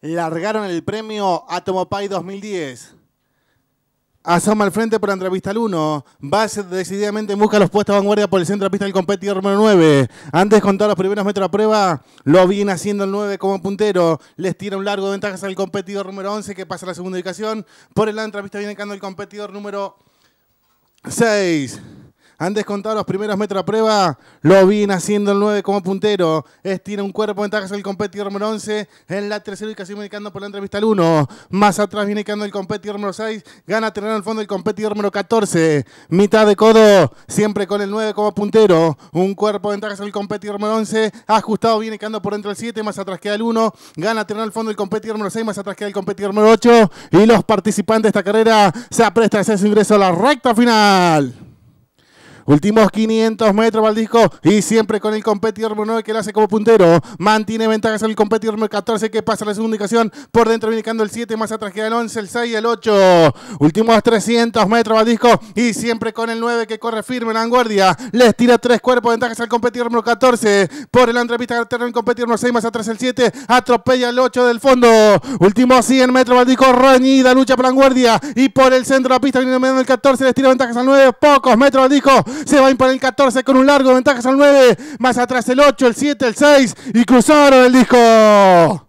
largaron el premio Atomopay 2010. Asoma al frente por la entrevista al 1. Va decididamente busca los puestos de vanguardia por el centro de pista del competidor número 9. Antes con todos los primeros metros a prueba, lo viene haciendo el 9 como puntero. Les tira un largo de ventajas al competidor número 11 que pasa a la segunda ubicación. Por el lado entrevista viene quedando el competidor número 6. Han descontado los primeros metros a prueba. Lo viene haciendo el 9 como puntero. Tiene un cuerpo de ventajas el competidor número 11. En la tercera ubicación viene quedando por la entrevista al 1. Más atrás viene quedando el competidor número 6. Gana tener al fondo el competidor número 14. Mitad de codo. Siempre con el 9 como puntero. Un cuerpo de ventajas el competidor número 11. Ajustado viene quedando por dentro el 7. Más atrás queda el 1. Gana tener al fondo el competidor número 6. Más atrás queda el competidor número 8. Y los participantes de esta carrera se aprestan a hacer su ingreso a la recta final. Últimos 500 metros Valdisco y siempre con el competidor 9 que lo hace como puntero. Mantiene ventajas el competidor 14 que pasa a la segunda indicación. Por dentro indicando el 7, más atrás queda el 11, el 6 y el 8. Últimos 300 metros Valdisco y siempre con el 9 que corre firme en la vanguardia. Les tira tres cuerpos ventajas al competidor número 14. Por el entrevista del terreno el competidor número 6, más atrás el 7. Atropella el 8 del fondo. Últimos 100 metros Valdisco, Reñida lucha por la vanguardia y por el centro de la pista viene el 14. Les tira ventajas al 9. Pocos metros al se va a imponer el 14 con un largo. Ventajas al 9. Más atrás el 8, el 7, el 6. Y cruzaron el disco.